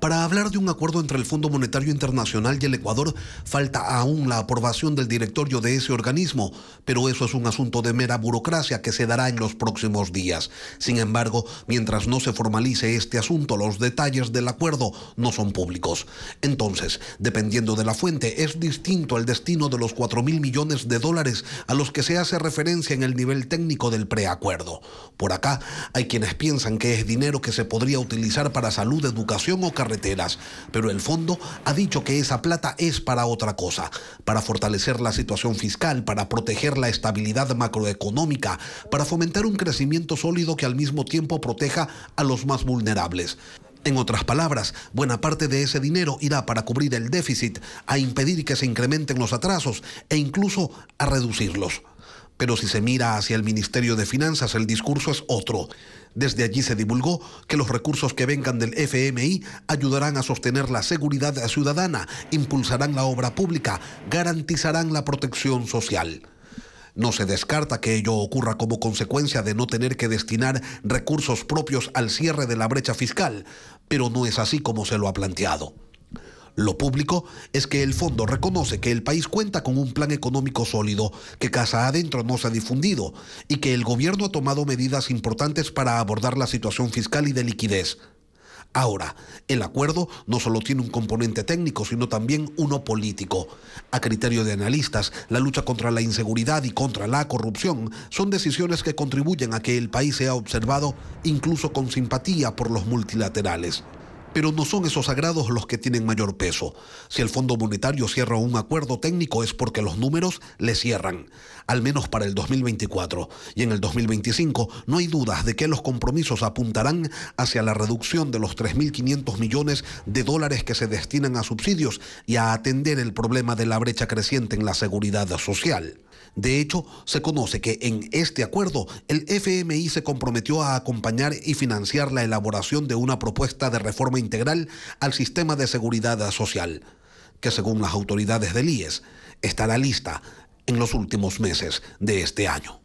Para hablar de un acuerdo entre el Fondo Monetario Internacional y el Ecuador, falta aún la aprobación del directorio de ese organismo, pero eso es un asunto de mera burocracia que se dará en los próximos días. Sin embargo, mientras no se formalice este asunto, los detalles del acuerdo no son públicos. Entonces, dependiendo de la fuente, es distinto el destino de los 4 mil millones de dólares a los que se hace referencia en el nivel técnico del preacuerdo. Por acá, hay quienes piensan que es dinero que se podría utilizar para salud, educación o pero el fondo ha dicho que esa plata es para otra cosa, para fortalecer la situación fiscal, para proteger la estabilidad macroeconómica, para fomentar un crecimiento sólido que al mismo tiempo proteja a los más vulnerables. En otras palabras, buena parte de ese dinero irá para cubrir el déficit, a impedir que se incrementen los atrasos e incluso a reducirlos. Pero si se mira hacia el Ministerio de Finanzas, el discurso es otro. Desde allí se divulgó que los recursos que vengan del FMI ayudarán a sostener la seguridad ciudadana, impulsarán la obra pública, garantizarán la protección social. No se descarta que ello ocurra como consecuencia de no tener que destinar recursos propios al cierre de la brecha fiscal, pero no es así como se lo ha planteado. Lo público es que el fondo reconoce que el país cuenta con un plan económico sólido que casa adentro no se ha difundido y que el gobierno ha tomado medidas importantes para abordar la situación fiscal y de liquidez. Ahora, el acuerdo no solo tiene un componente técnico, sino también uno político. A criterio de analistas, la lucha contra la inseguridad y contra la corrupción son decisiones que contribuyen a que el país sea observado incluso con simpatía por los multilaterales pero no son esos sagrados los que tienen mayor peso. Si el Fondo Monetario cierra un acuerdo técnico es porque los números le cierran, al menos para el 2024. Y en el 2025 no hay dudas de que los compromisos apuntarán hacia la reducción de los 3.500 millones de dólares que se destinan a subsidios y a atender el problema de la brecha creciente en la seguridad social. De hecho, se conoce que en este acuerdo el FMI se comprometió a acompañar y financiar la elaboración de una propuesta de reforma integral al sistema de seguridad social, que según las autoridades del IES estará lista en los últimos meses de este año.